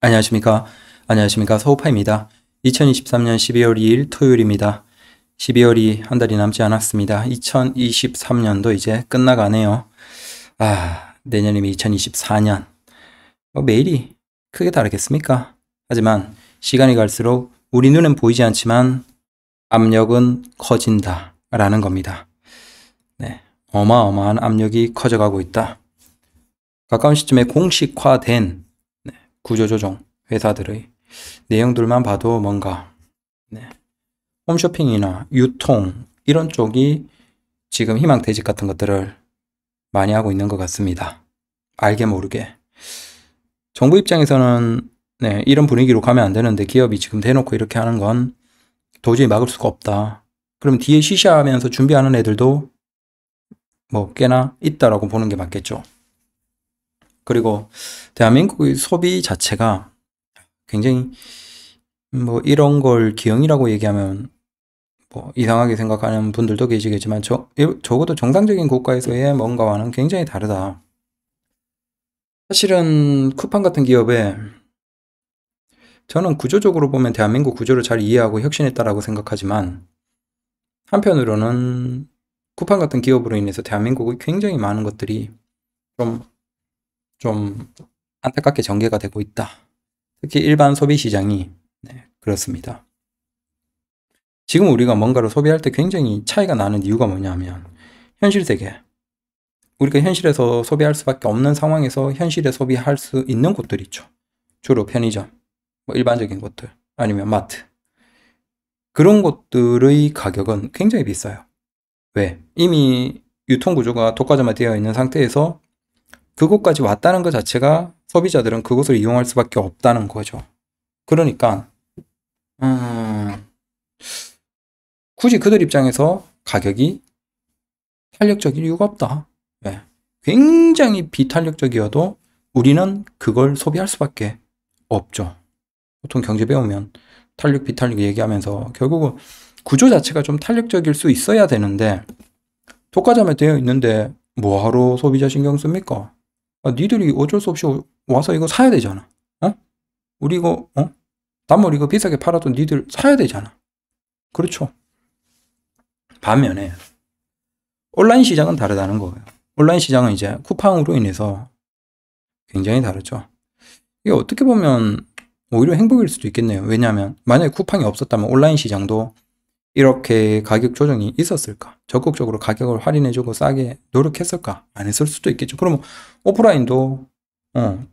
안녕하십니까. 안녕하십니까. 서우파입니다. 2023년 12월 2일 토요일입니다. 12월이 한 달이 남지 않았습니다. 2023년도 이제 끝나가네요. 아, 내년이면 2024년. 뭐 매일이 크게 다르겠습니까? 하지만 시간이 갈수록 우리 눈엔 보이지 않지만 압력은 커진다. 라는 겁니다. 네. 어마어마한 압력이 커져가고 있다. 가까운 시점에 공식화된 구조조정 회사들의 내용들만 봐도 뭔가 네. 홈쇼핑이나 유통 이런 쪽이 지금 희망퇴직 같은 것들을 많이 하고 있는 것 같습니다. 알게 모르게. 정부 입장에서는 네, 이런 분위기로 가면 안 되는데 기업이 지금 대놓고 이렇게 하는 건 도저히 막을 수가 없다. 그럼 뒤에 시시하면서 준비하는 애들도 뭐 꽤나 있다라고 보는 게 맞겠죠. 그리고 대한민국의 소비 자체가 굉장히 뭐 이런 걸 기형이라고 얘기하면 뭐 이상하게 생각하는 분들도 계시겠지만 저, 적어도 정상적인 국가에서의 뭔가와는 굉장히 다르다. 사실은 쿠팡 같은 기업에 저는 구조적으로 보면 대한민국 구조를 잘 이해하고 혁신했다라고 생각하지만 한편으로는 쿠팡 같은 기업으로 인해서 대한민국의 굉장히 많은 것들이 좀좀 안타깝게 전개가 되고 있다. 특히 일반 소비 시장이 네, 그렇습니다. 지금 우리가 뭔가를 소비할 때 굉장히 차이가 나는 이유가 뭐냐면 현실 세계 우리가 현실에서 소비할 수밖에 없는 상황에서 현실에 소비할 수 있는 곳들 있죠. 주로 편의점, 뭐 일반적인 곳들 아니면 마트 그런 곳들의 가격은 굉장히 비싸요. 왜? 이미 유통 구조가 독과점화 되어 있는 상태에서 그곳까지 왔다는 것 자체가 소비자들은 그곳을 이용할 수밖에 없다는 거죠. 그러니까 음, 굳이 그들 입장에서 가격이 탄력적일 이유가 없다. 네. 굉장히 비탄력적이어도 우리는 그걸 소비할 수밖에 없죠. 보통 경제 배우면 탄력, 비탄력 얘기하면서 결국은 구조 자체가 좀 탄력적일 수 있어야 되는데 독과점에 되어 있는데 뭐하러 소비자 신경 씁니까? 아, 니들이 어쩔 수 없이 와서 이거 사야 되잖아. 어? 우리 이거, 어? 남몰 이거 비싸게 팔아도 니들 사야 되잖아. 그렇죠. 반면에, 온라인 시장은 다르다는 거예요. 온라인 시장은 이제 쿠팡으로 인해서 굉장히 다르죠. 이게 어떻게 보면 오히려 행복일 수도 있겠네요. 왜냐하면 만약에 쿠팡이 없었다면 온라인 시장도 이렇게 가격 조정이 있었을까? 적극적으로 가격을 할인해주고 싸게 노력했을까? 안 했을 수도 있겠죠. 그러면 오프라인도 어,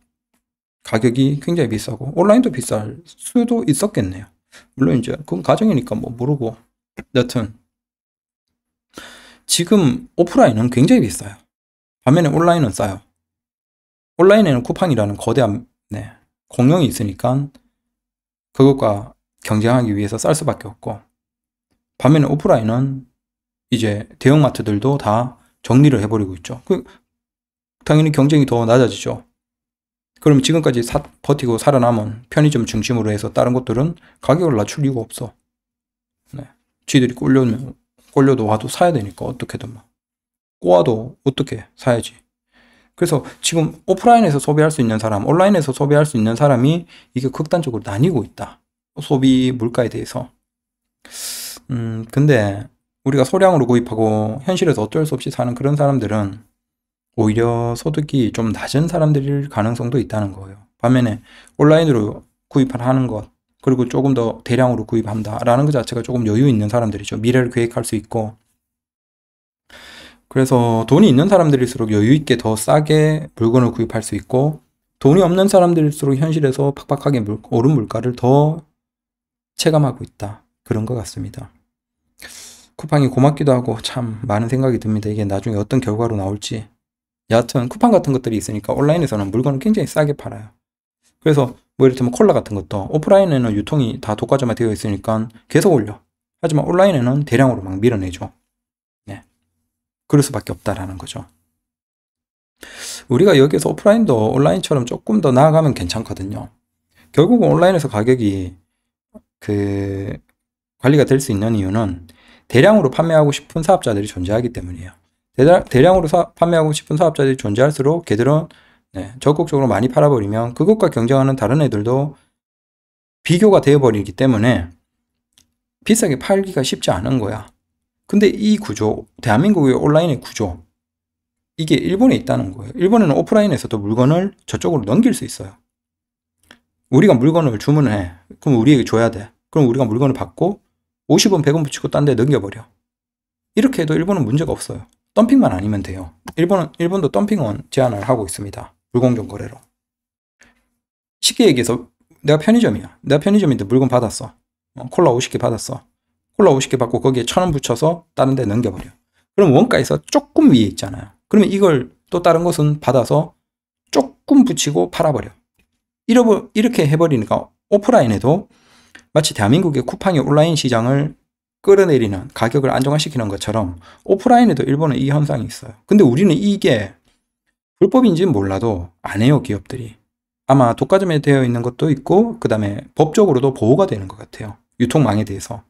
가격이 굉장히 비싸고 온라인도 비쌀 수도 있었겠네요. 물론 이제 그건 가정이니까 뭐 모르고 여튼 지금 오프라인은 굉장히 비싸요. 반면에 온라인은 싸요. 온라인에는 쿠팡이라는 거대한 네, 공룡이 있으니까 그것과 경쟁하기 위해서 쌀 수밖에 없고 반면에 오프라인은 이제 대형마트들도 다 정리를 해버리고 있죠. 그 당연히 경쟁이 더 낮아지죠. 그럼 지금까지 사, 버티고 살아남은 편의점 중심으로 해서 다른 곳들은 가격을 낮출 이유가 없어. 네. 쥐들이 꼴려면, 꼴려도 와도 사야 되니까 어떻게든 막. 뭐. 꼬아도 어떻게 사야지. 그래서 지금 오프라인에서 소비할 수 있는 사람, 온라인에서 소비할 수 있는 사람이 이게 극단적으로 나뉘고 있다. 소비 물가에 대해서. 음, 근데 우리가 소량으로 구입하고 현실에서 어쩔 수 없이 사는 그런 사람들은 오히려 소득이 좀 낮은 사람들일 가능성도 있다는 거예요. 반면에 온라인으로 구입하는 것, 그리고 조금 더 대량으로 구입한다라는 것 자체가 조금 여유 있는 사람들이죠. 미래를 계획할 수 있고. 그래서 돈이 있는 사람들일수록 여유 있게 더 싸게 물건을 구입할 수 있고, 돈이 없는 사람들일수록 현실에서 팍팍하게 물, 오른 물가를 더 체감하고 있다. 그런 것 같습니다. 쿠팡이 고맙기도 하고 참 많은 생각이 듭니다. 이게 나중에 어떤 결과로 나올지. 여하튼 쿠팡 같은 것들이 있으니까 온라인에서는 물건을 굉장히 싸게 팔아요. 그래서 뭐 이를테면 콜라 같은 것도 오프라인에는 유통이 다 독과점화 되어 있으니까 계속 올려. 하지만 온라인에는 대량으로 막 밀어내죠. 네. 그럴 수밖에 없다라는 거죠. 우리가 여기에서 오프라인도 온라인처럼 조금 더 나아가면 괜찮거든요. 결국은 온라인에서 가격이 그 관리가 될 수 있는 이유는 대량으로 판매하고 싶은 사업자들이 존재하기 때문이에요. 대량으로 사, 판매하고 싶은 사업자들이 존재할수록 걔들은 네, 적극적으로 많이 팔아버리면 그것과 경쟁하는 다른 애들도 비교가 되어버리기 때문에 비싸게 팔기가 쉽지 않은 거야. 근데 이 구조, 대한민국의 온라인의 구조, 이게 일본에 있다는 거예요. 일본에는 오프라인에서도 물건을 저쪽으로 넘길 수 있어요. 우리가 물건을 주문해. 그럼 우리에게 줘야 돼. 그럼 우리가 물건을 받고 50원, 100원 붙이고 딴 데 넘겨버려. 이렇게 해도 일본은 문제가 없어요. 덤핑만 아니면 돼요. 일본은, 일본도 덤핑원 제한을 하고 있습니다. 물공정 거래로. 쉽게 얘기해서 내가 편의점이야. 내가 편의점인데 물건 받았어. 어, 콜라 50개 받았어. 콜라 50개 받고 거기에 천원 붙여서 다른 데 넘겨버려. 그럼 원가에서 조금 위에 있잖아요. 그러면 이걸 또 다른 것은 받아서 조금 붙이고 팔아버려. 이렇게 해버리니까 오프라인에도 마치 대한민국의 쿠팡이 온라인 시장을 끌어내리는 가격을 안정화시키는 것처럼 오프라인에도 일본은 이 현상이 있어요. 근데 우리는 이게 불법인지는 몰라도 안 해요 기업들이. 아마 독과점에 되어 있는 것도 있고 그 다음에 법적으로도 보호가 되는 것 같아요. 유통망에 대해서.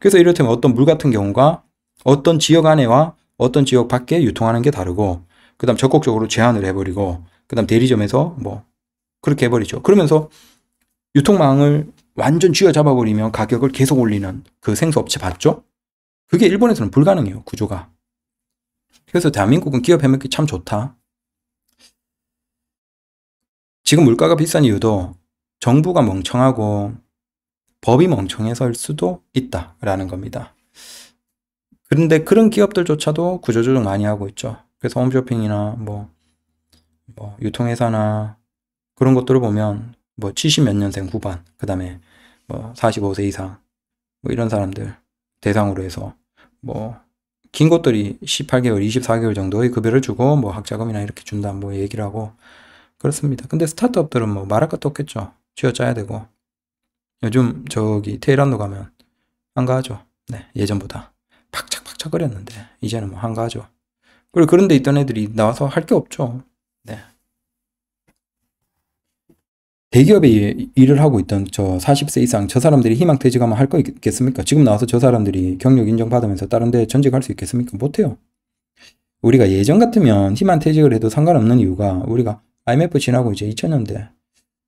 그래서 이를테면 어떤 물 같은 경우가 어떤 지역 안에와 어떤 지역 밖에 유통하는 게 다르고 그 다음 적극적으로 제한을 해버리고 그 다음 대리점에서 뭐 그렇게 해버리죠. 그러면서 유통망을 완전 쥐어잡아버리면 가격을 계속 올리는 그 생수업체 봤죠? 그게 일본에서는 불가능해요, 구조가. 그래서 대한민국은 기업 해먹기 참 좋다. 지금 물가가 비싼 이유도 정부가 멍청하고 법이 멍청해서일 수도 있다라는 겁니다. 그런데 그런 기업들조차도 구조조정 많이 하고 있죠. 그래서 홈쇼핑이나 뭐, 뭐 유통회사나 그런 것들을 보면 뭐70몇 년생 후반, 그 다음에 뭐 45세 이상, 뭐 이런 사람들 대상으로 해서 뭐 긴 것들이 18개월, 24개월 정도의 급여를 주고 뭐 학자금이나 이렇게 준다 뭐 얘기를 하고 그렇습니다. 근데 스타트업들은 뭐 말할 것도 없겠죠. 쥐어짜야 되고 요즘 저기 테헤란도 가면 한가하죠. 네, 예전보다 팍짝팍짝 거렸는데 이제는 뭐 한가하죠. 그리고 그런 데 있던 애들이 나와서 할 게 없죠. 네. 대기업에 일을 하고 있던 저 40세 이상 저 사람들이 희망 퇴직하면 할 거 있겠습니까? 지금 나와서 저 사람들이 경력 인정받으면서 다른 데 전직할 수 있겠습니까? 못해요. 우리가 예전 같으면 희망 퇴직을 해도 상관없는 이유가 우리가 IMF 지나고 이제 2000년대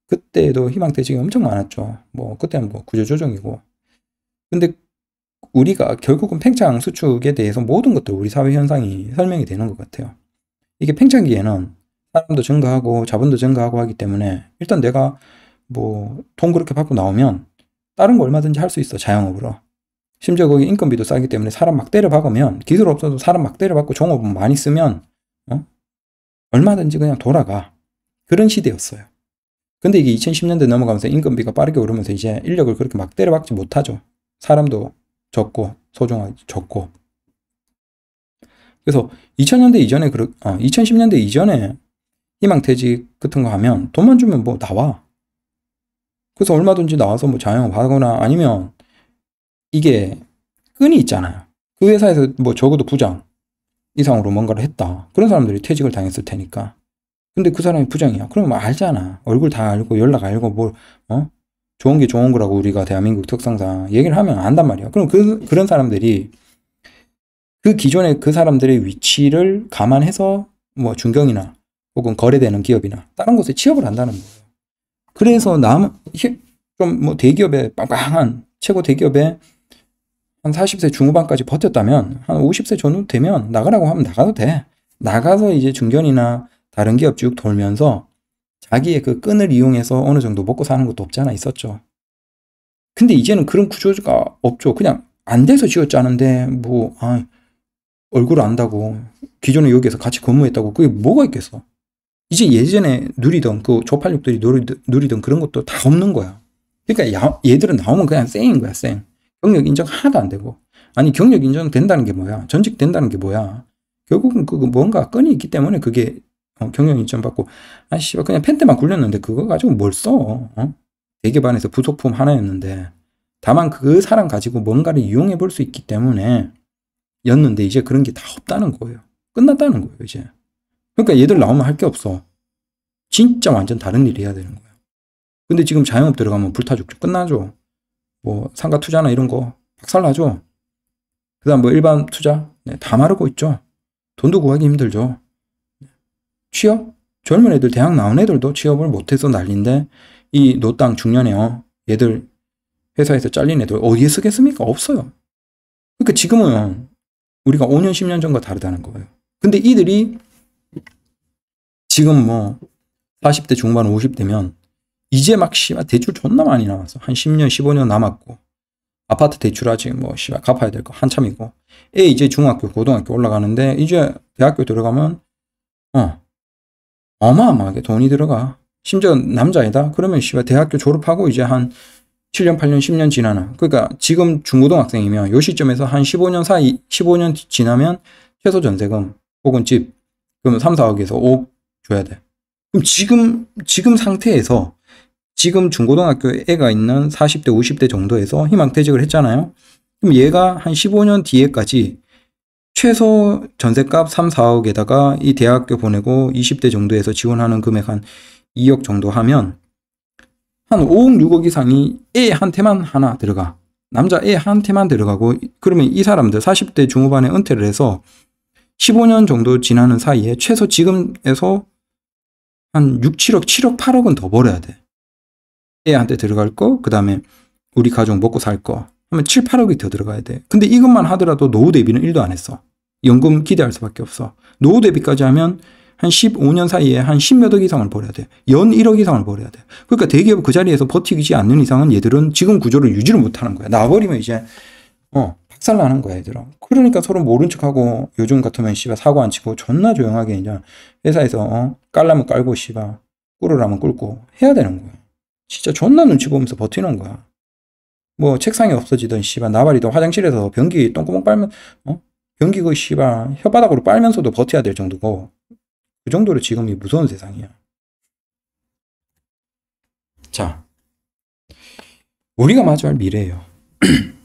그때도 희망 퇴직이 엄청 많았죠. 뭐 그때는 뭐 구조조정이고 근데 우리가 결국은 팽창 수축에 대해서 모든 것들 우리 사회 현상이 설명이 되는 것 같아요. 이게 팽창기에는 사람도 증가하고 자본도 증가하고 하기 때문에 일단 내가 뭐 돈 그렇게 받고 나오면 다른 거 얼마든지 할 수 있어 자영업으로 심지어 거기 인건비도 싸기 때문에 사람 막 때려 박으면 기술 없어도 사람 막 때려 박고 종업 많이 쓰면 어? 얼마든지 그냥 돌아가 그런 시대였어요 근데 이게 2010년대 넘어가면서 인건비가 빠르게 오르면서 이제 인력을 그렇게 막 때려 박지 못하죠 사람도 적고 소중하게 적고 그래서 2000년대 이전에 그러, 아, 2010년대 이전에 희망퇴직 같은 거 하면 돈만 주면 뭐 나와. 그래서 얼마든지 나와서 뭐 자영업 하거나 아니면 이게 끈이 있잖아요. 그 회사에서 뭐 적어도 부장 이상으로 뭔가를 했다. 그런 사람들이 퇴직을 당했을 테니까. 근데 그 사람이 부장이야. 그럼 알잖아. 얼굴 다 알고 연락 알고 뭘, 뭐, 어? 좋은 게 좋은 거라고 우리가 대한민국 특성상 얘기를 하면 안단 말이야. 그럼 그, 그런 사람들이 그 기존의 그 사람들의 위치를 감안해서 뭐 중경이나 혹은 거래되는 기업이나 다른 곳에 취업을 한다는 거예요. 그래서 남, 좀뭐 대기업에 빵빵한 최고 대기업에 한 40세 중후반까지 버텼다면 한 50세 전후 되면 나가라고 하면 나가도 돼. 나가서 이제 중견이나 다른 기업 쭉 돌면서 자기의 그 끈을 이용해서 어느 정도 먹고 사는 것도 없지 않아 있었죠. 근데 이제는 그런 구조가 없죠. 그냥 안 돼서 지었자는데 뭐 아, 얼굴 안다고 기존에 여기에서 같이 근무했다고 그게 뭐가 있겠어. 이제 예전에 누리던 그 조팔육들이 누리던, 그런 것도 다 없는 거야. 그러니까 야, 얘들은 나오면 그냥 쌩인 거야, 쌩. 경력 인정 하나도 안 되고. 아니, 경력 인정 된다는 게 뭐야? 전직 된다는 게 뭐야? 결국은 그거 뭔가 끈이 있기 때문에 그게 어, 경력 인정 받고, 아, 씨발, 뭐 그냥 펜트만 굴렸는데 그거 가지고 뭘 써? 어? 대개반에서 부속품 하나였는데. 다만 그 사람 가지고 뭔가를 이용해 볼 수 있기 때문에 였는데 이제 그런 게 다 없다는 거예요. 끝났다는 거예요, 이제. 그러니까 얘들 나오면 할 게 없어. 진짜 완전 다른 일 해야 되는 거야. 근데 지금 자영업 들어가면 불타 죽죠. 끝나죠. 뭐 상가 투자나 이런 거 박살나죠. 그 다음 뭐 일반 투자 네, 다 마르고 있죠. 돈도 구하기 힘들죠. 네. 취업? 젊은 애들 대학 나온 애들도 취업을 못해서 난린데 이 노땅 중년에요. 어, 얘들 회사에서 잘린 애들 어디에 쓰겠습니까? 없어요. 그러니까 지금은 우리가 5년, 10년 전과 다르다는 거예요. 근데 이들이 지금 뭐 40대 중반 50대면 이제 막 씨발 대출 존나 많이 남았어. 한 10년 15년 남았고 아파트 대출 아직 뭐 씨발 갚아야 될 거 한참이고 애 이제 중학교 고등학교 올라가는데 이제 대학교 들어가면 어 어마어마하게 돈이 들어가. 심지어 남자이다. 그러면 씨발 대학교 졸업하고 이제 한 7년, 8년, 10년 지나나. 그러니까 지금 중고등학생이면 요 시점에서 한 15년 사이, 15년 지나면 최소 전세금 혹은 집, 그러면 3, 4억에서 5, 줘야 돼. 그럼 지금, 지금 상태에서 지금 중고등학교 애가 있는 40대, 50대 정도에서 희망퇴직을 했잖아요. 그럼 얘가 한 15년 뒤에까지 최소 전세값 3, 4억에다가 이 대학교 보내고 20대 정도에서 지원하는 금액 한 2억 정도 하면 한 5억, 6억 이상이 애한테만 하나 들어가. 남자 애한테만 들어가고 그러면 이 사람들 40대 중후반에 은퇴를 해서 15년 정도 지나는 사이에 최소 지금에서 한 6, 7억, 7억, 8억은 더 벌어야 돼. 애한테 들어갈 거, 그 다음에 우리 가족 먹고 살 거. 하면 7, 8억이 더 들어가야 돼. 근데 이것만 하더라도 노후 대비는 1도 안 했어. 연금 기대할 수밖에 없어. 노후 대비까지 하면 한 15년 사이에 한 10몇억 이상을 벌어야 돼. 연 1억 이상을 벌어야 돼. 그러니까 대기업 그 자리에서 버티지 않는 이상은 얘들은 지금 구조를 유지를 못하는 거야. 나버리면 이제 어 학살나는 거야 얘들아 그러니까 서로 모른 척하고 요즘 같으면 씨발 사고 안 치고 존나 조용하게 이제 회사에서 어? 깔라면 깔고 씨발 꿇으라면 꿇고 해야 되는 거야 진짜 존나 눈치 보면서 버티는 거야 뭐 책상이 없어지던 씨발 나발이던 화장실에서 변기 똥구멍 빨면 어? 변기 그 씨발 혓바닥으로 빨면서도 버텨야 될 정도고 그 정도로 지금 이 무서운 세상이야 자 우리가 마주할 미래예요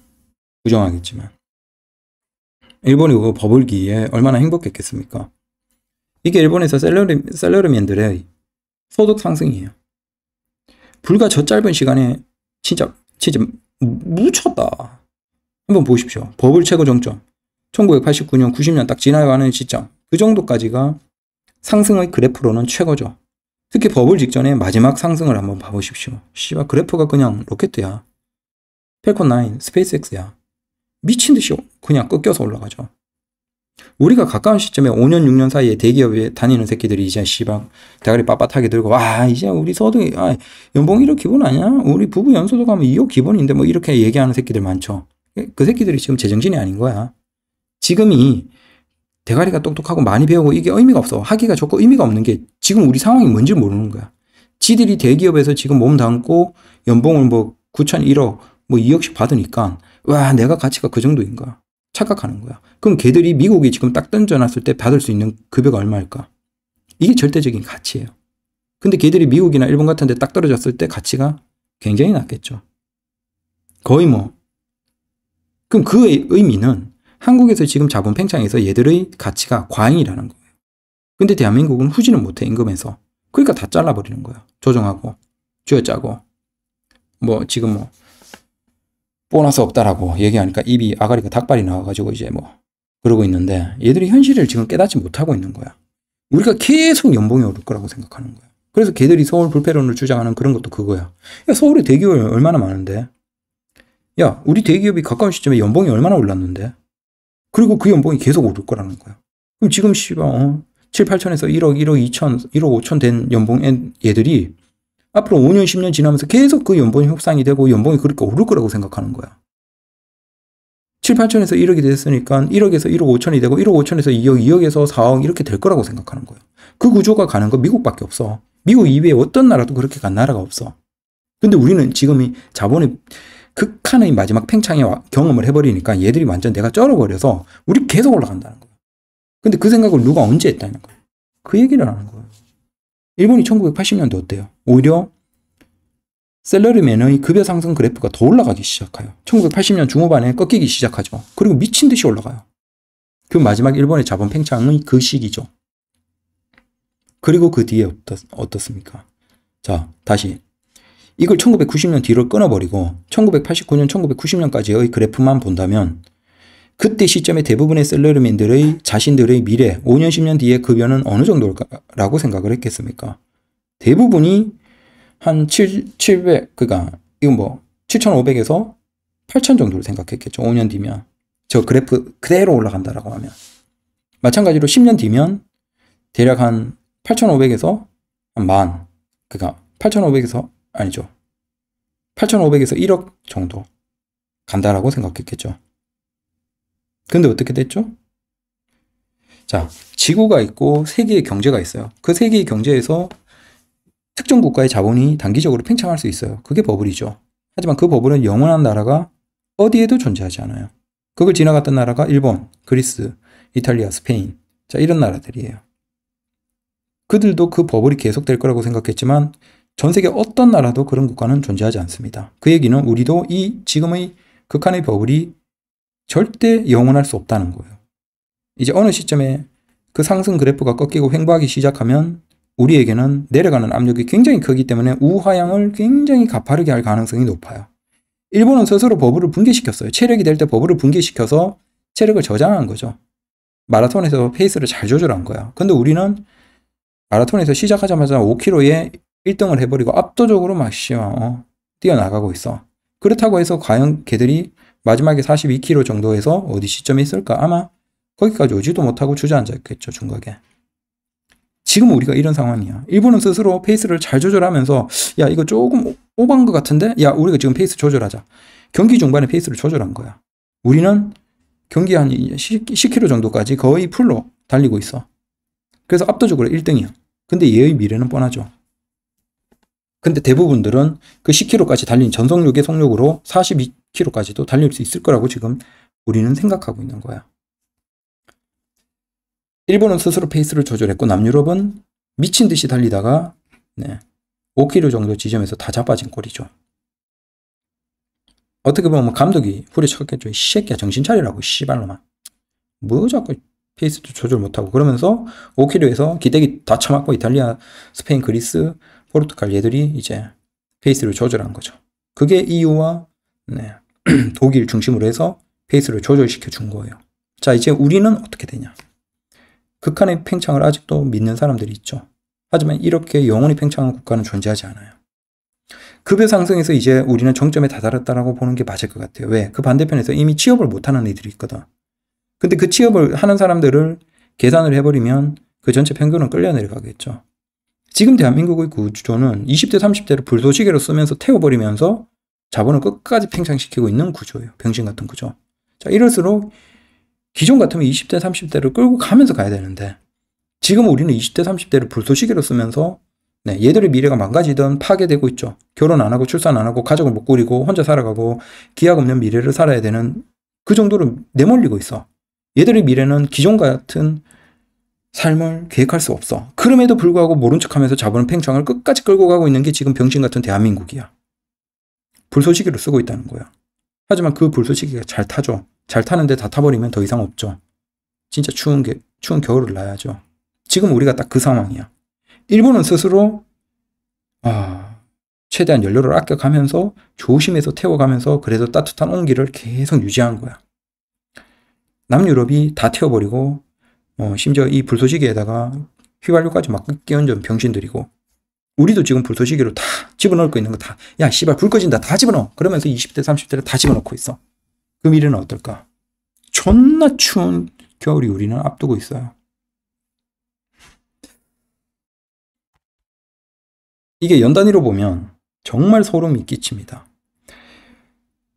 부정하겠지만 일본이 그 버블 기에 얼마나 행복했겠습니까? 이게 일본에서 셀러리, 셀러리맨들의 소득 상승이에요. 불과 저 짧은 시간에 진짜 진짜 묻혔다. 한번 보십시오. 버블 최고 정점. 1989년, 90년 딱 지나가는 시점. 그 정도까지가 상승의 그래프로는 최고죠. 특히 버블 직전에 마지막 상승을 한번 봐보십시오. 씨발 그래프가 그냥 로켓이야. 펠콘 9, 스페이스X야. 미친 듯이 그냥 꺾여서 올라가죠. 우리가 가까운 시점에 5년, 6년 사이에 대기업에 다니는 새끼들이 이제 시방 대가리 빳빳하게 들고, 와, 아, 이제 우리 소득이, 아, 연봉 1억 기본 아니야? 우리 부부 연소득 하면 2억 기본인데 뭐 이렇게 얘기하는 새끼들 많죠. 예, 그 새끼들이 지금 제정신이 아닌 거야. 지금이 대가리가 똑똑하고 많이 배우고 이게 의미가 없어. 하기가 좋고 의미가 없는 게 지금 우리 상황이 뭔지 모르는 거야. 지들이 대기업에서 지금 몸 담고 연봉을 뭐 9천 1억 뭐 2억씩 받으니까 와, 내가 가치가 그 정도인가? 착각하는 거야. 그럼 걔들이 미국이 지금 딱 던져놨을 때 받을 수 있는 급여가 얼마일까? 이게 절대적인 가치예요. 근데 걔들이 미국이나 일본 같은 데 딱 떨어졌을 때 가치가 굉장히 낮겠죠. 거의 뭐. 그럼 그 의미는 한국에서 지금 자본 팽창에서 얘들의 가치가 과잉이라는 거예요. 근데 대한민국은 후진은 못해, 임금에서. 그러니까 다 잘라버리는 거야. 조정하고, 쥐어짜고, 뭐, 지금 뭐, 보너스 없다라고 얘기하니까 입이 아가리가 닭발이 나와가지고 이제 뭐 그러고 있는데 얘들이 현실을 지금 깨닫지 못하고 있는 거야. 우리가 계속 연봉이 오를 거라고 생각하는 거야. 그래서 걔들이 서울 불패론을 주장하는 그런 것도 그거야. 야, 서울의 대기업이 얼마나 많은데? 야, 우리 대기업이 가까운 시점에 연봉이 얼마나 올랐는데? 그리고 그 연봉이 계속 오를 거라는 거야. 그럼 지금 씨발 어, 7, 8천에서 1억, 1억 2천, 1억 5천 된 연봉 얘들이 앞으로 5년, 10년 지나면서 계속 그 연봉이 협상이 되고 연봉이 그렇게 오를 거라고 생각하는 거야. 7, 8천에서 1억이 됐으니까 1억에서 1억 5천이 되고 1억 5천에서 2억, 2억에서 4억 이렇게 될 거라고 생각하는 거예요. 그 구조가 가는 거 미국밖에 없어. 미국 이외에 어떤 나라도 그렇게 간 나라가 없어. 근데 우리는 지금이 자본의 극한의 마지막 팽창에 경험을 해버리니까 얘들이 완전 내가 쩔어버려서 우리 계속 올라간다는 거예요. 근데 그 생각을 누가 언제 했다는 거예요. 그 얘기를 하는 거예요. 일본이 1 9 8 0년도 어때요? 오히려 셀러리맨의 급여 상승 그래프가 더 올라가기 시작해요. 1980년 중후반에 꺾이기 시작하죠. 그리고 미친 듯이 올라가요. 그 마지막 일본의 자본 팽창의 그 시기죠. 그리고 그 뒤에 어떻, 어떻습니까? 자, 다시. 이걸 1990년 뒤로 끊어버리고 1989년, 1990년까지의 그래프만 본다면 그때 시점에 대부분의 셀러리맨들의 자신들의 미래 5년 10년 뒤에 급여는 어느 정도라고 생각을 했겠습니까? 대부분이 한 7, 700 그러니까 이건 뭐 7,500에서 8,000 정도를 생각했겠죠. 5년 뒤면 저 그래프 그대로 올라간다라고 하면 마찬가지로 10년 뒤면 대략 한 8,500에서 한 만, 그러니까 8,500에서 아니죠. 8,500에서 1억 정도 간다라고 생각했겠죠. 근데 어떻게 됐죠? 자, 지구가 있고 세계의 경제가 있어요. 그 세계의 경제에서 특정 국가의 자본이 단기적으로 팽창할 수 있어요. 그게 버블이죠. 하지만 그 버블은 영원한 나라가 어디에도 존재하지 않아요. 그걸 지나갔던 나라가 일본, 그리스, 이탈리아, 스페인. 자, 이런 나라들이에요. 그들도 그 버블이 계속될 거라고 생각했지만 전 세계 어떤 나라도 그런 국가는 존재하지 않습니다. 그 얘기는 우리도 이 지금의 극한의 버블이 절대 영원할 수 없다는 거예요. 이제 어느 시점에 그 상승 그래프가 꺾이고 횡보하기 시작하면 우리에게는 내려가는 압력이 굉장히 크기 때문에 우하향을 굉장히 가파르게 할 가능성이 높아요. 일본은 스스로 버블을 붕괴시켰어요. 체력이 될 때 버블을 붕괴시켜서 체력을 저장한 거죠. 마라톤에서 페이스를 잘 조절한 거야. 근데 우리는 마라톤에서 시작하자마자 5km에 1등을 해버리고 압도적으로 막 시어, 뛰어나가고 있어. 그렇다고 해서 과연 걔들이 마지막에 42km 정도에서 어디 시점에 있을까? 아마 거기까지 오지도 못하고 주저앉아 있겠죠, 중각에. 지금 우리가 이런 상황이야. 일본은 스스로 페이스를 잘 조절하면서 야, 이거 조금 오반 것 같은데? 야, 우리가 지금 페이스 조절하자. 경기 중반에 페이스를 조절한 거야. 우리는 경기 한 10km 정도까지 거의 풀로 달리고 있어. 그래서 압도적으로 1등이야. 근데 얘의 미래는 뻔하죠. 근데 대부분들은 그 10km까지 달린 전속력의 속력으로 42km까지도 달릴 수 있을 거라고 지금 우리는 생각하고 있는 거야. 일본은 스스로 페이스를 조절했고 남유럽은 미친 듯이 달리다가 네, 5km 정도 지점에서 다 자빠진 꼴이죠. 어떻게 보면 뭐 감독이 후려쳤겠죠. 시 새끼야 정신 차리라고 씨발로만뭐 자꾸 페이스도 조절 못하고 그러면서 5km에서 기대기 다 처맞고 이탈리아, 스페인, 그리스 포르투갈 얘들이 이제 페이스를 조절한 거죠. 그게 EU와 네, 독일 중심으로 해서 페이스를 조절시켜 준 거예요. 자, 이제 우리는 어떻게 되냐? 극한의 팽창을 아직도 믿는 사람들이 있죠. 하지만 이렇게 영원히 팽창한 국가는 존재하지 않아요. 급여 상승에서 이제 우리는 정점에 다다랐다라고 보는 게 맞을 것 같아요. 왜? 그 반대편에서 이미 취업을 못하는 애들이 있거든. 근데 그 취업을 하는 사람들을 계산을 해버리면 그 전체 평균은 끌려 내려가겠죠. 지금 대한민국의 구조는 20대, 30대를 불도시계로 쓰면서 태워버리면서 자본을 끝까지 팽창시키고 있는 구조예요. 병신 같은 구조. 자, 이럴수록 기존 같으면 20대, 30대를 끌고 가면서 가야 되는데 지금 우리는 20대, 30대를 불소시계로 쓰면서 네, 얘들의 미래가 망가지던 파괴되고 있죠. 결혼 안 하고 출산 안 하고 가족을 못 꾸리고 혼자 살아가고 기약 없는 미래를 살아야 되는 그 정도로 내몰리고 있어. 얘들의 미래는 기존 같은 삶을 계획할 수 없어. 그럼에도 불구하고 모른 척하면서 자본은 팽창을 끝까지 끌고 가고 있는 게 지금 병신 같은 대한민국이야. 불쏘시개로 쓰고 있다는 거야. 하지만 그 불쏘시개가 잘 타죠. 잘 타는데 다 타버리면 더 이상 없죠. 진짜 추운 게 추운 겨울을 나야죠. 지금 우리가 딱 그 상황이야. 일본은 스스로 아, 최대한 연료를 아껴가면서 조심해서 태워가면서 그래서 따뜻한 온기를 계속 유지한 거야. 남유럽이 다 태워버리고 어, 심지어 이 불쏘시개에다가 휘발유까지 막 끼얹은 병신들이고 우리도 지금 불쏘시개로 다 집어넣을 거 있는 거 다야 씨발 불 꺼진다 다 집어넣어 그러면서 20대 30대를 다 집어넣고 있어 그 미래는 어떨까 존나 추운 겨울이 우리는 앞두고 있어요 이게 연단위로 보면 정말 소름이 끼칩니다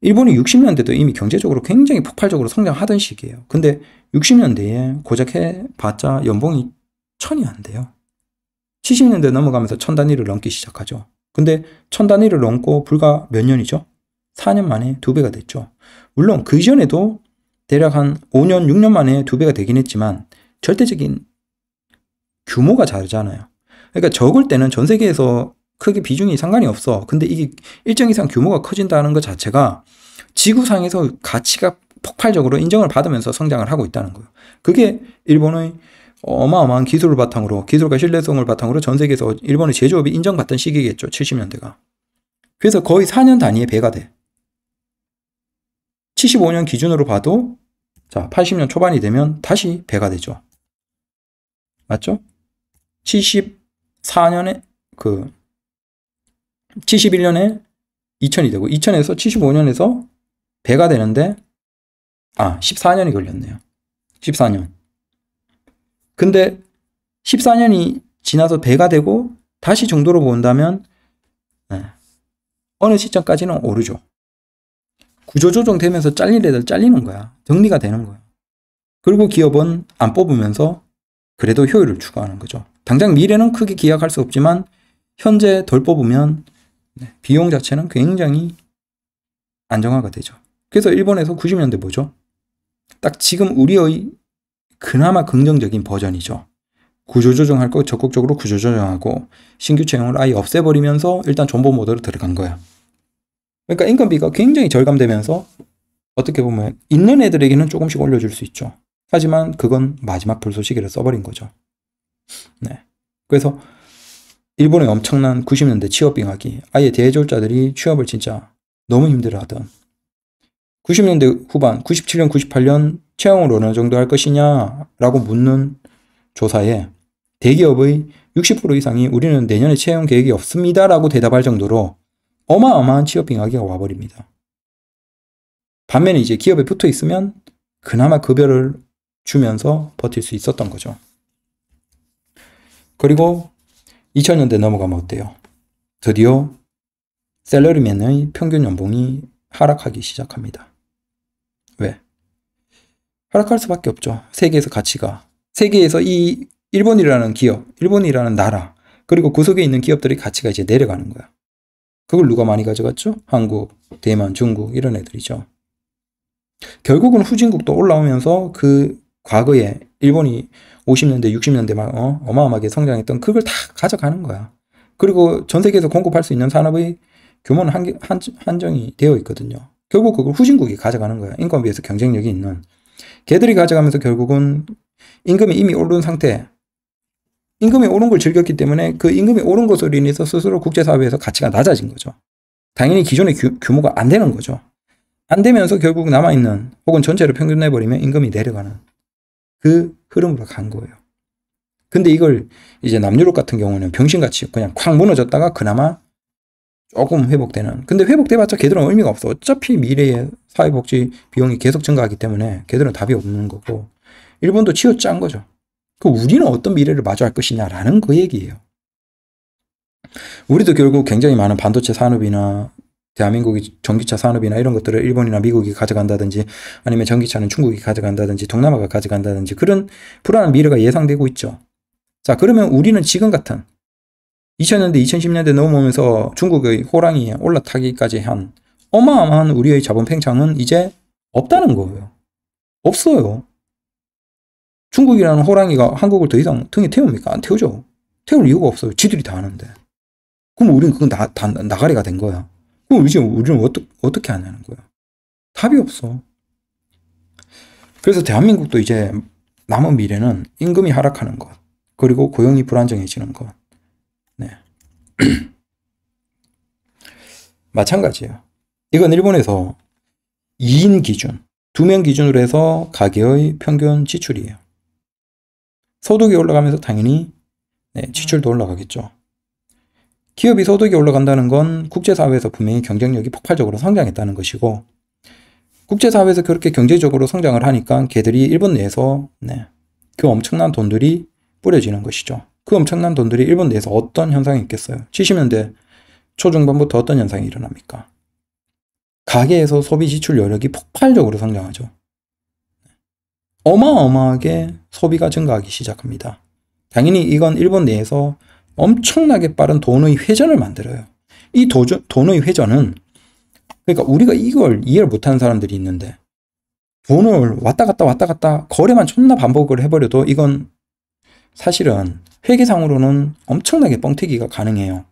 일본이 60년대도 이미 경제적으로 굉장히 폭발적으로 성장하던 시기예요. 근데 60년대에 고작 해봤자 연봉이 천이 안 돼요. 70년대 넘어가면서 천 단위를 넘기 시작하죠. 근데 천 단위를 넘고 불과 몇 년이죠? 4년 만에 두 배가 됐죠. 물론 그 이전에도 대략 한 5년, 6년 만에 두 배가 되긴 했지만 절대적인 규모가 다르잖아요. 그러니까 적을 때는 전 세계에서 크게 비중이 상관이 없어. 근데 이게 일정 이상 규모가 커진다는 것 자체가 지구상에서 가치가 폭발적으로 인정을 받으면서 성장을 하고 있다는 거예요. 그게 일본의 어마어마한 기술을 바탕으로 기술과 신뢰성을 바탕으로 전 세계에서 일본의 제조업이 인정받던 시기겠죠. 70년대가. 그래서 거의 4년 단위의 배가 돼. 75년 기준으로 봐도 자, 80년 초반이 되면 다시 배가 되죠. 맞죠? 74년에 그 71년에 2000이 되고 2000에서 75년에서 배가 되는데 아 14년이 걸렸네요. 14년. 근데 14년이 지나서 배가 되고 다시 정도로 본다면 네. 어느 시점까지는 오르죠. 구조조정 되면서 잘린 애들 잘리는 거야. 정리가 되는 거야. 그리고 기업은 안 뽑으면서 그래도 효율을 추구하는 거죠. 당장 미래는 크게 기약할 수 없지만 현재 덜 뽑으면 네. 비용 자체는 굉장히 안정화가 되죠. 그래서 일본에서 90년대 뭐죠? 딱 지금 우리의 그나마 긍정적인 버전이죠. 구조조정할 거 적극적으로 구조조정하고 신규 채용을 아예 없애버리면서 일단 존버 모드로 들어간 거야. 그러니까 인건비가 굉장히 절감되면서 어떻게 보면 있는 애들에게는 조금씩 올려줄 수 있죠. 하지만 그건 마지막 불소시이를 써버린 거죠. 네. 그래서 일본의 엄청난 90년대 취업빙하기 아예 대졸자들이 취업을 진짜 너무 힘들어하던 90년대 후반 97년 98년 채용을 어느 정도 할 것이냐 라고 묻는 조사에 대기업의 60% 이상이 우리는 내년에 채용 계획이 없습니다 라고 대답할 정도로 어마어마한 취업빙하기가 와버립니다. 반면에 이제 기업에 붙어 있으면 그나마 급여를 주면서 버틸 수 있었던 거죠. 그리고 2000년대 넘어가면 어때요? 드디어 셀러리맨의 평균 연봉이 하락하기 시작합니다. 왜? 하락할 수밖에 없죠. 세계에서 가치가. 세계에서 이 일본이라는 기업, 일본이라는 나라, 그리고 그 속에 있는 기업들의 가치가 이제 내려가는 거야. 그걸 누가 많이 가져갔죠? 한국, 대만, 중국 이런 애들이죠. 결국은 후진국도 올라오면서 그 과거에 일본이 50년대, 60년대 만 어? 어마어마하게 성장했던 그걸 다 가져가는 거야. 그리고 전 세계에서 공급할 수 있는 산업의 규모는 한, 한, 한정이 되어 있거든요. 결국 그걸 후진국이 가져가는 거야. 인건비에서 경쟁력이 있는. 걔들이 가져가면서 결국은 임금이 이미 오른 상태, 임금이 오른 걸 즐겼기 때문에 그 임금이 오른 것으로 인해서 스스로 국제사회에서 가치가 낮아진 거죠. 당연히 기존의 규, 모가안 되는 거죠. 안 되면서 결국 남아있는 혹은 전체를 평균내버리면 임금이 내려가는 그 흐름으로 간 거예요. 근데 이걸 이제 남유럽 같은 경우는 병신같이 그냥 쾅 무너졌다가 그나마 조금 회복되는. 근데 회복돼봤자 걔들은 의미가 없어. 어차피 미래의 사회복지 비용이 계속 증가하기 때문에 걔들은 답이 없는 거고 일본도 치어짠 거죠. 그 우리는 어떤 미래를 마주할 것이냐라는 그 얘기예요. 우리도 결국 굉장히 많은 반도체 산업이나 대한민국이 전기차 산업이나 이런 것들을 일본이나 미국이 가져간다든지 아니면 전기차는 중국이 가져간다든지 동남아가 가져간다든지 그런 불안한 미래가 예상되고 있죠. 자, 그러면 우리는 지금 같은 2000년대, 2010년대 넘어오면서 중국의 호랑이 에 올라타기까지 한 어마어마한 우리의 자본 팽창은 이제 없다는 거예요. 없어요. 중국이라는 호랑이가 한국을 더 이상 등에 태웁니까? 안 태우죠. 태울 이유가 없어요. 지들이 다 하는데. 그럼 우리는 그건 나, 다 나가리가 된 거야. 그럼 어, 이제 우리는 어떠, 어떻게 하냐는 거야. 답이 없어. 그래서 대한민국도 이제 남은 미래는 임금이 하락하는 것, 그리고 고용이 불안정해지는 것. 네. 마찬가지예요. 이건 일본에서 2인 기준, 2명 기준으로 해서 가계의 평균 지출이에요. 소득이 올라가면서 당연히 네, 지출도 올라가겠죠. 기업이 소득이 올라간다는 건 국제사회에서 분명히 경쟁력이 폭발적으로 성장했다는 것이고 국제사회에서 그렇게 경제적으로 성장을 하니까 걔들이 일본 내에서 네, 그 엄청난 돈들이 뿌려지는 것이죠. 그 엄청난 돈들이 일본 내에서 어떤 현상이 있겠어요? 70년대 초중반부터 어떤 현상이 일어납니까? 가게에서 소비 지출 여력이 폭발적으로 성장하죠. 어마어마하게 소비가 증가하기 시작합니다. 당연히 이건 일본 내에서 엄청나게 빠른 돈의 회전을 만들어요. 이 도전, 돈의 회전은 그러니까 우리가 이걸 이해를 못하는 사람들이 있는데 돈을 왔다 갔다 왔다 갔다 거래만 존나 반복을 해버려도 이건 사실은 회계상으로는 엄청나게 뻥튀기가 가능해요.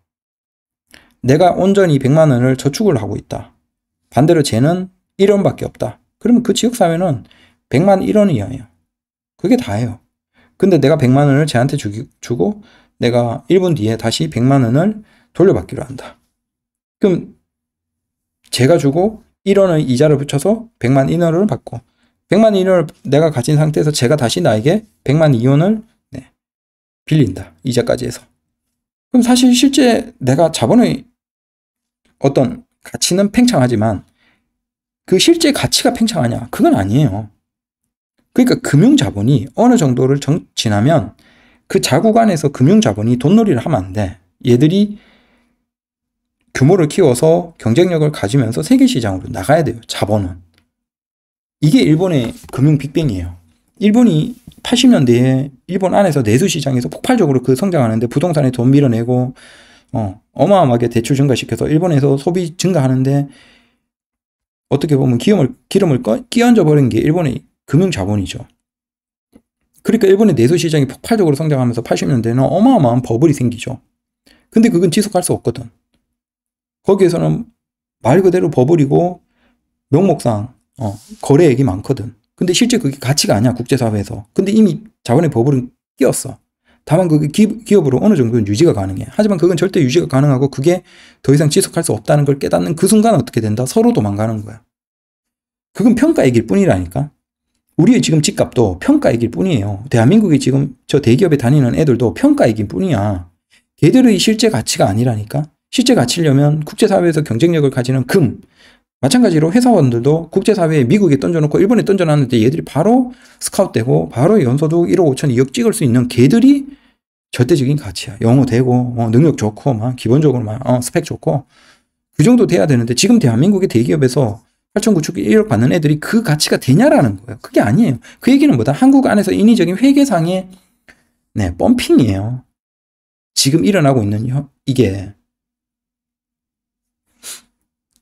내가 온전히 100만 원을 저축을 하고 있다. 반대로 쟤는 1원밖에 없다. 그러면 그 지역사회는 100만 1원이에요. 그게 다예요. 근데 내가 100만 원을 쟤한테 주기, 주고 내가 1분 뒤에 다시 100만 원을 돌려받기로 한다. 그럼 제가 주고 1원의 이자를 붙여서 100만 1원을 받고 100만 1원을 내가 가진 상태에서 제가 다시 나에게 100만 2원을 네, 빌린다. 이자까지 해서. 그럼 사실 실제 내가 자본의 어떤 가치는 팽창하지만 그 실제 가치가 팽창하냐? 그건 아니에요. 그러니까 금융자본이 어느 정도를 정, 지나면 그 자국 안에서 금융자본이 돈놀이를 하면 안 돼. 얘들이 규모를 키워서 경쟁력을 가지면서 세계 시장으로 나가야 돼요. 자본은. 이게 일본의 금융 빅뱅이에요. 일본이 80년대에 일본 안에서 내수 시장에서 폭발적으로 그 성장하는데 부동산에 돈 밀어내고 어, 어마어마하게 대출 증가시켜서 일본에서 소비 증가하는데 어떻게 보면 기름을 기름을 끼얹어 버린 게 일본의 금융 자본이죠. 그러니까 일본의 내수 시장이 폭발적으로 성장하면서 80년대에는 어마어마한 버블이 생기죠. 근데 그건 지속할 수 없거든. 거기에서는 말 그대로 버블이고 명목상 어, 거래액이 많거든. 근데 실제 그게 가치가 아니야 국제사회에서. 근데 이미 자본의 버블은 끼었어. 다만 그게 기, 업으로 어느 정도는 유지가 가능해. 하지만 그건 절대 유지가 가능하고 그게 더 이상 지속할 수 없다는 걸 깨닫는 그 순간 어떻게 된다? 서로 도망가는 거야. 그건 평가액일 뿐이라니까. 우리의 지금 집값도 평가액일 뿐이에요. 대한민국이 지금 저 대기업에 다니는 애들도 평가액일 뿐이야. 걔들의 실제 가치가 아니라니까. 실제 가치려면 국제사회에서 경쟁력을 가지는 금. 마찬가지로 회사원들도 국제사회에 미국에 던져놓고 일본에 던져놨는데 얘들이 바로 스카웃되고 바로 연소득 1억 5천 2억 찍을 수 있는 걔들이 절대적인 가치야. 영어 되고 어, 능력 좋고 막 기본적으로 막 어, 스펙 좋고 그 정도 돼야 되는데 지금 대한민국의 대기업에서 8천 9천 1억 받는 애들이 그 가치가 되냐라는 거예요. 그게 아니에요. 그 얘기는 뭐다? 한국 안에서 인위적인 회계상의 네, 펌핑이에요. 지금 일어나고 있는 요, 이게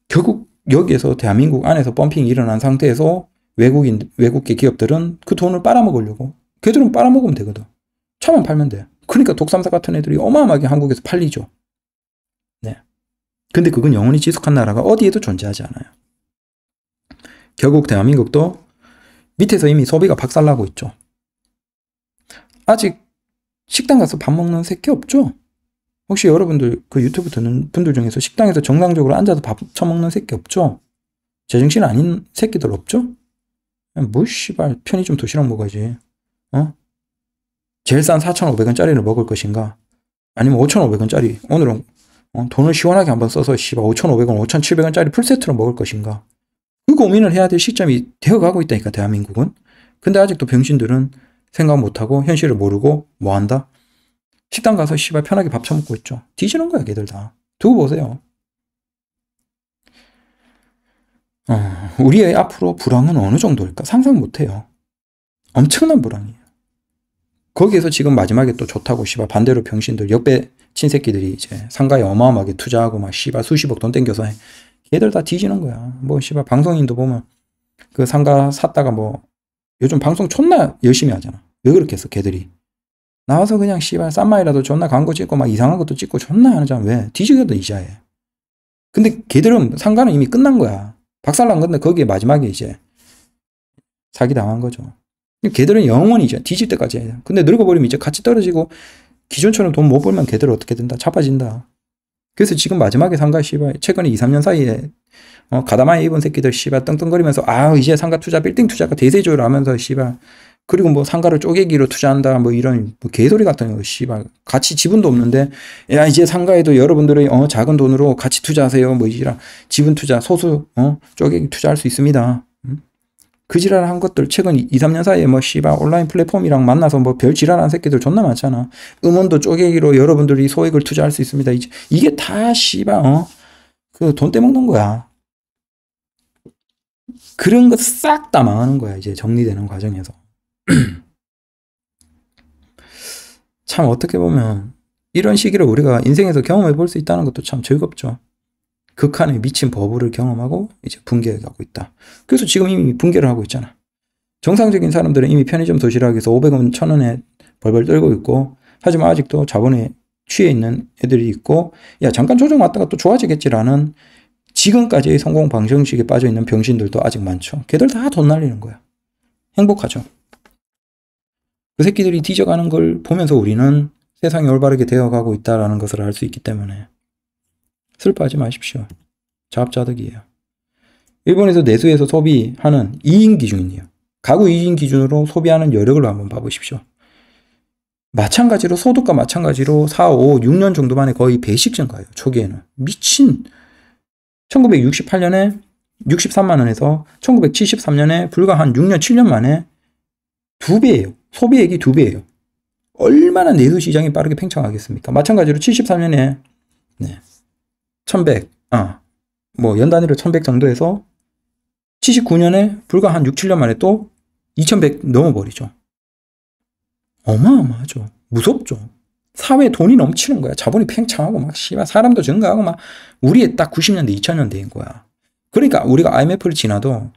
결국 여기에서 대한민국 안에서 펌핑이 일어난 상태에서 외국인 외국계 기업들은 그 돈을 빨아먹으려고 걔들은 빨아먹으면 되거든. 차만 팔면 돼. 그러니까 독삼사 같은 애들이 어마어마하게 한국에서 팔리죠. 네. 근데 그건 영원히 지속한 나라가 어디에도 존재하지 않아요. 결국 대한민국도 밑에서 이미 소비가 박살나고 있죠. 아직 식당 가서 밥 먹는 새끼 없죠? 혹시 여러분들 그 유튜브 듣는 분들 중에서 식당에서 정상적으로 앉아서 밥 처먹는 새끼 없죠? 제정신 아닌 새끼들 없죠? 무시발 뭐, 편의점 도시락 먹어야지. 어? 제일 싼 4,500원짜리를 먹을 것인가? 아니면 5,500원짜리 오늘은 어? 돈을 시원하게 한번 써서 씨발 5,500원, 5,700원짜리 풀세트로 먹을 것인가? 그 고민을 해야 될 시점이 되어가고 있다니까 대한민국은. 근데 아직도 병신들은 생각 못하고 현실을 모르고 뭐 한다? 식당 가서 씨발 편하게 밥 처먹고 있죠. 뒤지는 거야 걔들 다. 두고 보세요. 어, 우리의 앞으로 불황은 어느 정도일까? 상상 못해요. 엄청난 불황이에요. 거기에서 지금 마지막에 또 좋다고 씨발 반대로 병신들 역배 친새끼들이 이제 상가에 어마어마하게 투자하고 막 씨발 수십억 돈 땡겨서 얘들 다 뒤지는 거야. 뭐, 씨발, 방송인도 보면 그 상가 샀다가 뭐, 요즘 방송 존나 열심히 하잖아. 왜 그렇게 했어, 걔들이. 나와서 그냥 씨발, 쌈 마이라도 존나 광고 찍고 막 이상한 것도 찍고 존나 하는 사람 왜? 뒤지게도 이자해. 근데 걔들은 상가는 이미 끝난 거야. 박살난 건데 거기에 마지막에 이제 사기당한 거죠. 걔들은 영원히 이제 뒤질 때까지 해. 근데 늙어버리면 이제 같이 떨어지고 기존처럼 돈 못 벌면 걔들은 어떻게 된다? 잡아진다. 그래서 지금 마지막에 상가 씨발 최근에 2, 3년 사이에 어, 가다마에 입은 새끼들 씨발 떵떵거리면서 아 이제 상가 투자 빌딩 투자가 대세죠 라면서 씨발 그리고 뭐 상가를 쪼개기로 투자한다 뭐 이런 뭐 개소리 같은 거 씨발 같이 지분도 없는데 야 이제 상가에도 여러분들의 어 작은 돈으로 같이 투자하세요 뭐 이라 지분 투자 소수 어 쪼개기 투자할 수 있습니다 그 지랄한 것들 최근 2, 3년 사이에 뭐 씨발 온라인 플랫폼이랑 만나서 뭐별 지랄한 새끼들 존나 많잖아. 음원도 쪼개기로 여러분들이 소액을 투자할 수 있습니다. 이제 이게 다 씨발 어? 그 돈 떼먹는 거야. 그런 것 싹 다 망하는 거야. 이제 정리되는 과정에서. 참 어떻게 보면 이런 시기를 우리가 인생에서 경험해 볼 수 있다는 것도 참 즐겁죠. 극한에 미친 버블을 경험하고 이제 붕괴하고 있다. 그래서 지금 이미 붕괴를 하고 있잖아. 정상적인 사람들은 이미 편의점 도시락에서 500원, 1000원에 벌벌 떨고 있고 하지만 아직도 자본에 취해 있는 애들이 있고 야 잠깐 조정 왔다가 또 좋아지겠지라는 지금까지의 성공 방정식에 빠져 있는 병신들도 아직 많죠. 걔들 다 돈 날리는 거야. 행복하죠. 그 새끼들이 뒤져가는 걸 보면서 우리는 세상이 올바르게 되어가고 있다라는 것을 알 수 있기 때문에 슬퍼하지 마십시오. 자업자득이에요. 일본에서 내수에서 소비하는 2인 기준이에요. 가구 2인 기준으로 소비하는 여력을 한번 봐보십시오. 마찬가지로 소득과 마찬가지로 4, 5, 6년 정도 만에 거의 배식 증가예요. 초기에는. 미친 1968년에 63만 원에서 1973년에 불과 한 6년, 7년 만에 두 배예요. 소비액이 두 배예요. 얼마나 내수 시장이 빠르게 팽창하겠습니까? 마찬가지로 73년에 네. 1100, 어, 뭐 연단위로 1100 정도에서 79년에 불과 한 6, 7년 만에 또 2100 넘어버리죠. 어마어마하죠. 무섭죠. 사회에 돈이 넘치는 거야. 자본이 팽창하고 막 씨발 사람도 증가하고 막 우리의 딱 90년대 2000년대인 거야. 그러니까 우리가 IMF를 지나도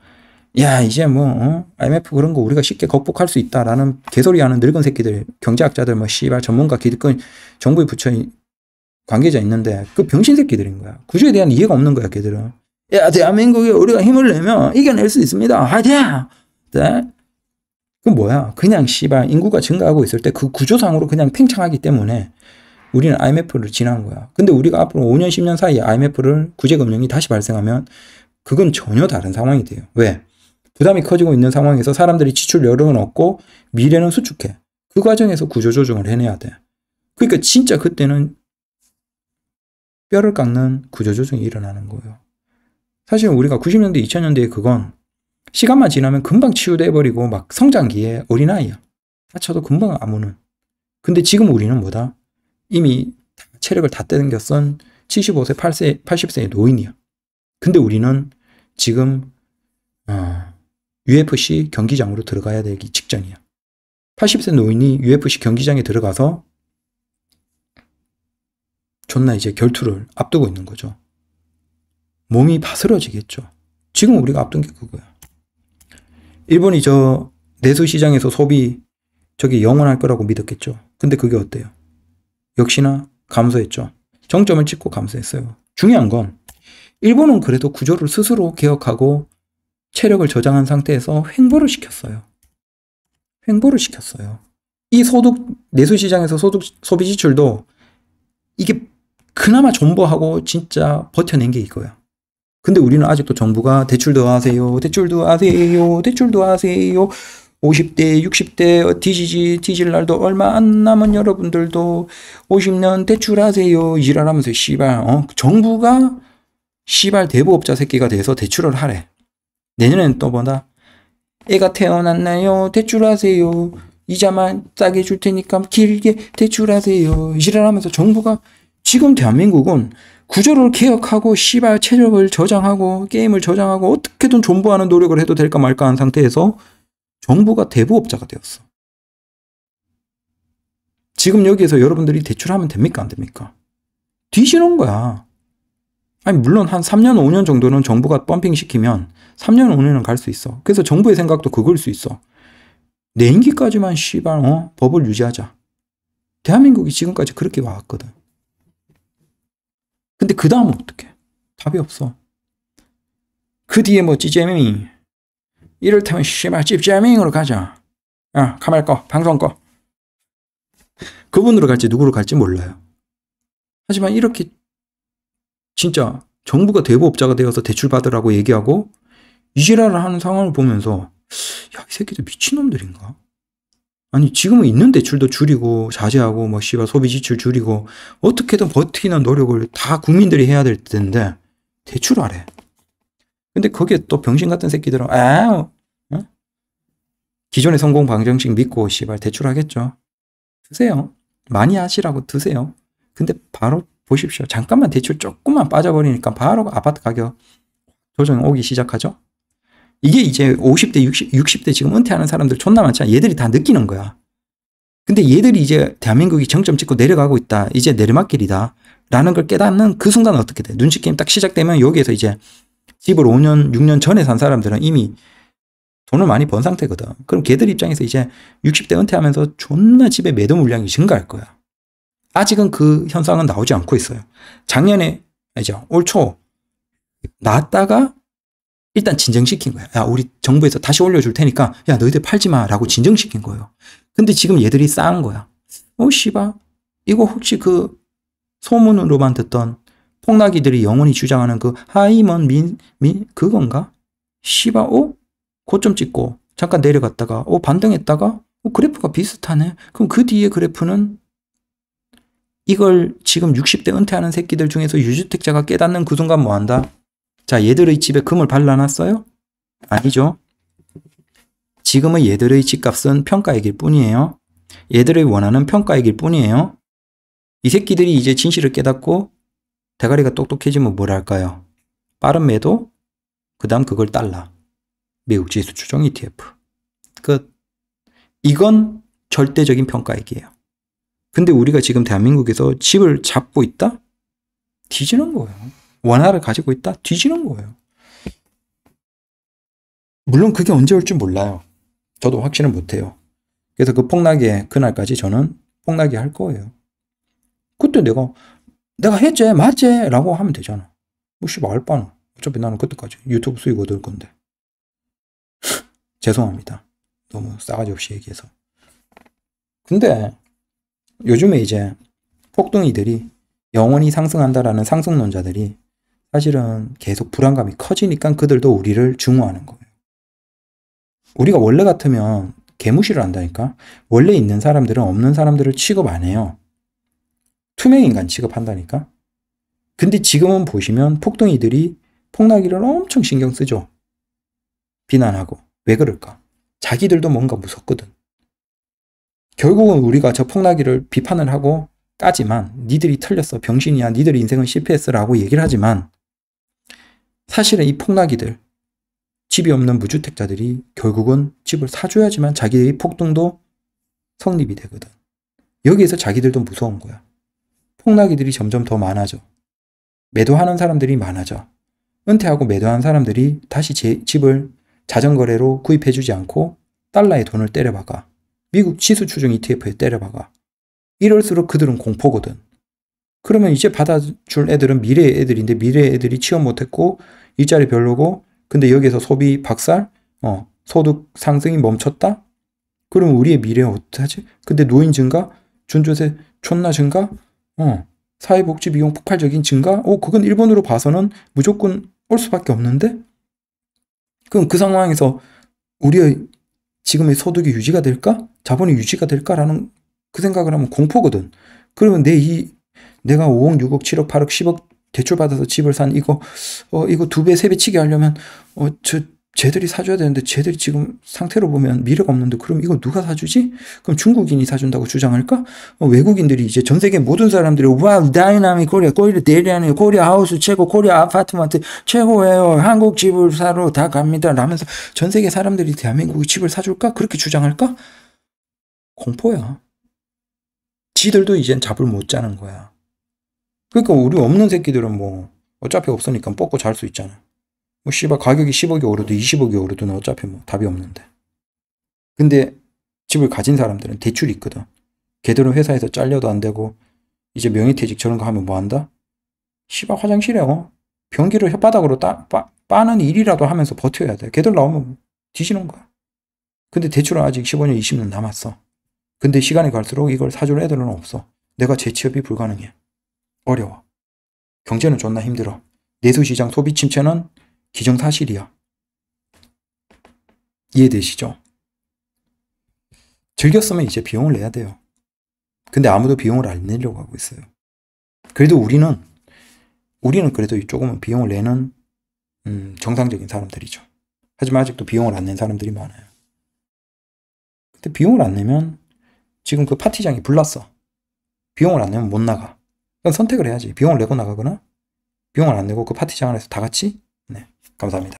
야 이제 뭐 어? IMF 그런 거 우리가 쉽게 극복할 수 있다라는 개소리하는 늙은 새끼들 경제학자들 뭐 씨발 전문가 기득권 정부에 부처 관계자 있는데 그 병신 새끼들인 거야. 구조에 대한 이해가 없는 거야, 걔들은. 야, 대한민국에 우리가 힘을 내면 이겨낼 수 있습니다. 화이팅! 네? 그 뭐야? 그냥 씨발 인구가 증가하고 있을 때 그 구조상으로 그냥 팽창하기 때문에 우리는 IMF를 지난 거야. 근데 우리가 앞으로 5년, 10년 사이에 IMF를 구제금융이 다시 발생하면 그건 전혀 다른 상황이 돼요. 왜? 부담이 커지고 있는 상황에서 사람들이 지출 여력은 없고 미래는 수축해. 그 과정에서 구조 조정을 해내야 돼. 그러니까 진짜 그때는 뼈를 깎는 구조조정이 일어나는 거예요. 사실 우리가 90년대, 2000년대에 그건 시간만 지나면 금방 치유돼버리고 막 성장기에 어린아이야. 다쳐도 금방 아무는. 근데 지금 우리는 뭐다? 이미 체력을 다 떼는겨 쓴 75세, 8세, 80세의 노인이야. 근데 우리는 지금 어, UFC 경기장으로 들어가야 되기 직전이야. 80세 노인이 UFC 경기장에 들어가서 존나 이제 결투를 앞두고 있는 거죠. 몸이 바스러지겠죠. 지금 우리가 앞둔 게 그거야. 일본이 저 내수시장에서 소비 저기 영원할 거라고 믿었겠죠. 근데 그게 어때요? 역시나 감소했죠. 정점을 찍고 감소했어요. 중요한 건 일본은 그래도 구조를 스스로 개혁하고 체력을 저장한 상태에서 횡보를 시켰어요. 횡보를 시켰어요. 이 소득 내수 시장에서 소득 소비 지출도 이게 그나마 정부하고 진짜 버텨낸 게 이거야. 근데 우리는 아직도 정부가 대출도 하세요, 대출도 하세요, 대출도 하세요. 50대, 60대 디지지디질 날도 얼마 안 남은 여러분들도 50년 대출하세요. 일하라면서 씨발, 어? 정부가 씨발 대부업자 새끼가 돼서 대출을 하래. 내년엔 또 뭐다? 애가 태어났나요? 대출하세요. 이자만 싸게 줄 테니까 길게 대출하세요. 일을 하면서 정부가 지금 대한민국은 구조를 개혁하고 시발 체력을 저장하고 게임을 저장하고 어떻게든 존버하는 노력을 해도 될까 말까 한 상태에서 정부가 대부업자가 되었어. 지금 여기에서 여러분들이 대출하면 됩니까? 안 됩니까? 뒤지는 거야. 아니, 물론 한 3년, 5년 정도는 정부가 펌핑시키면 3년, 5년은 갈 수 있어. 그래서 정부의 생각도 그걸 수 있어. 내인기까지만 시발 어? 법을 유지하자. 대한민국이 지금까지 그렇게 왔거든. 근데 그 다음은 어떻게? 답이 없어. 그 뒤에 뭐 찌재밍 이이럴테면 씨발 찝재밍으로 가자. 야 카메라 꺼 방송 꺼. 그분으로 갈지 누구로 갈지 몰라요. 하지만 이렇게 진짜 정부가 대부업자가 되어서 대출받으라고 얘기하고 이지랄을 하는 상황을 보면서 야 이 새끼들 미친놈들인가? 아니 지금은 있는대출도 줄이고 자제하고 뭐 씨발 소비 지출 줄이고 어떻게든 버티는 노력을 다 국민들이 해야 될 텐데 대출 하래 근데 거기에 또 병신 같은 새끼들은 아 어? 기존의 성공 방정식 믿고 씨발 대출하겠죠. 드세요. 많이 하시라고 드세요. 근데 바로 보십시오. 잠깐만 대출 조금만 빠져버리니까 바로 아파트 가격 조정 오기 시작하죠. 이게 이제 50대, 60, 60대 지금 은퇴하는 사람들 존나 많잖아. 얘들이 다 느끼는 거야. 근데 얘들이 이제 대한민국이 정점 찍고 내려가고 있다. 이제 내리막길이다. 라는 걸 깨닫는 그 순간 어떻게 돼? 눈치게임 딱 시작되면 여기에서 이제 집을 5년, 6년 전에 산 사람들은 이미 돈을 많이 번 상태거든. 그럼 걔들 입장에서 이제 60대 은퇴하면서 존나 집에 매도 물량이 증가할 거야. 아직은 그 현상은 나오지 않고 있어요. 작년에, 이제 올 초, 나왔다가 일단 진정시킨 거야. 야, 우리 정부에서 다시 올려줄 테니까, 야, 너희들 팔지 마. 라고 진정시킨 거예요. 근데 지금 얘들이 싸운 거야. 어, 씨바. 이거 혹시 그 소문으로만 듣던 폭락이들이 영원히 주장하는 그 하이먼 민, 민, 그건가? 씨바, 어? 고점 찍고, 잠깐 내려갔다가, 어, 반등했다가, 어, 그래프가 비슷하네. 그럼 그 뒤에 그래프는 이걸 지금 60대 은퇴하는 새끼들 중에서 유주택자가 깨닫는 그 순간 뭐 한다? 자, 얘들의 집에 금을 발라놨어요? 아니죠. 지금의 얘들의 집값은 평가액일 뿐이에요. 얘들의 원하는 평가액일 뿐이에요. 이 새끼들이 이제 진실을 깨닫고 대가리가 똑똑해지면 뭐 뭘 할까요? 빠른 매도, 그 다음 그걸 달라. 미국 지수 추종 ETF. 끝. 이건 절대적인 평가액이에요. 근데 우리가 지금 대한민국에서 집을 잡고 있다? 뒤지는 거예요. 원화를 가지고 있다? 뒤지는 거예요. 물론 그게 언제 올지 몰라요. 저도 확신을 못해요. 그래서 그 폭락의 그날까지 저는 폭락이 할 거예요. 그때 내가 내가 했지 맞제 라고 하면 되잖아. 뭐 씨발 알바나. 어차피 나는 그때까지 유튜브 수익 얻을 건데. 죄송합니다. 너무 싸가지 없이 얘기해서. 근데 요즘에 이제 폭등이들이 영원히 상승한다라는 상승론자들이 사실은 계속 불안감이 커지니까 그들도 우리를 증오하는 거예요. 우리가 원래 같으면 개무시를 한다니까? 원래 있는 사람들은 없는 사람들을 취급 안 해요. 투명인간 취급한다니까? 근데 지금은 보시면 폭동이들이 폭나기를 엄청 신경 쓰죠. 비난하고. 왜 그럴까? 자기들도 뭔가 무섭거든. 결국은 우리가 저 폭나기를 비판을 하고 까지만 니들이 틀렸어. 병신이야. 니들 인생은 실패했어라고 얘기를 하지만 사실은 이 폭락이들, 집이 없는 무주택자들이 결국은 집을 사줘야지만 자기의 들 폭등도 성립이 되거든. 여기에서 자기들도 무서운 거야. 폭락이들이 점점 더 많아져. 매도하는 사람들이 많아져. 은퇴하고 매도한 사람들이 다시 제 집을 자전거래로 구입해주지 않고 달러에 돈을 때려박아. 미국 치수 추종 ETF에 때려박아. 이럴수록 그들은 공포거든. 그러면 이제 받아줄 애들은 미래의 애들인데 미래의 애들이 취업 못했고 일자리 별로고 근데 여기에서 소비 박살, 어, 소득 상승이 멈췄다? 그럼 우리의 미래는 어떡하지? 근데 노인 증가, 준조세 존나 증가, 어, 사회복지 비용 폭발적인 증가? 어, 그건 일본으로 봐서는 무조건 올 수밖에 없는데? 그럼 그 상황에서 우리의 지금의 소득이 유지가 될까? 자본이 유지가 될까라는 그 생각을 하면 공포거든. 그러면 내이 내가 5억, 6억, 7억, 8억, 10억 대출받아서 집을 산 이거, 어, 이거 두 배, 세 배 치게 하려면, 어, 저, 쟤들이 사줘야 되는데 쟤들이 지금 상태로 보면 미래가 없는데 그럼 이거 누가 사주지? 그럼 중국인이 사준다고 주장할까? 어, 외국인들이 이제 전 세계 모든 사람들이 와 다이나믹 코리아 코리아 대리하는 코리아 하우스 최고 코리아 아파트먼트 최고예요 한국 집을 사러 다 갑니다 라면서 전 세계 사람들이 대한민국이 집을 사줄까? 그렇게 주장할까? 공포야 지들도 이젠 잡을 못 자는 거야 그러니까 우리 없는 새끼들은 뭐 어차피 없으니까 뽑고 잘 수 있잖아. 뭐 씨발 가격이 10억이 오르든 20억이 오르든 어차피 뭐 답이 없는데. 근데 집을 가진 사람들은 대출이 있거든. 걔들은 회사에서 잘려도 안 되고 이제 명의퇴직 저런 거 하면 뭐 한다? 씨발 화장실에 어? 변기를 혓바닥으로 따, 빠, 빠는 일이라도 하면서 버텨야 돼. 걔들 나오면 뒤지는 거야. 근데 대출은 아직 15년, 20년 남았어. 근데 시간이 갈수록 이걸 사줄 애들은 없어. 내가 재취업이 불가능해. 어려워. 경제는 존나 힘들어. 내수시장 소비 침체는 기정사실이야. 이해되시죠? 즐겼으면 이제 비용을 내야 돼요. 근데 아무도 비용을 안 내려고 하고 있어요. 그래도 우리는 우리는 그래도 조금은 비용을 내는 음, 정상적인 사람들이죠. 하지만 아직도 비용을 안 낸 사람들이 많아요. 근데 비용을 안 내면 지금 그 파티장이 불났어. 비용을 안 내면 못 나가. 그건 선택을 해야지. 비용을 내고 나가거나 비용을 안 내고 그 파티장 안에서 다 같이 네, 감사합니다.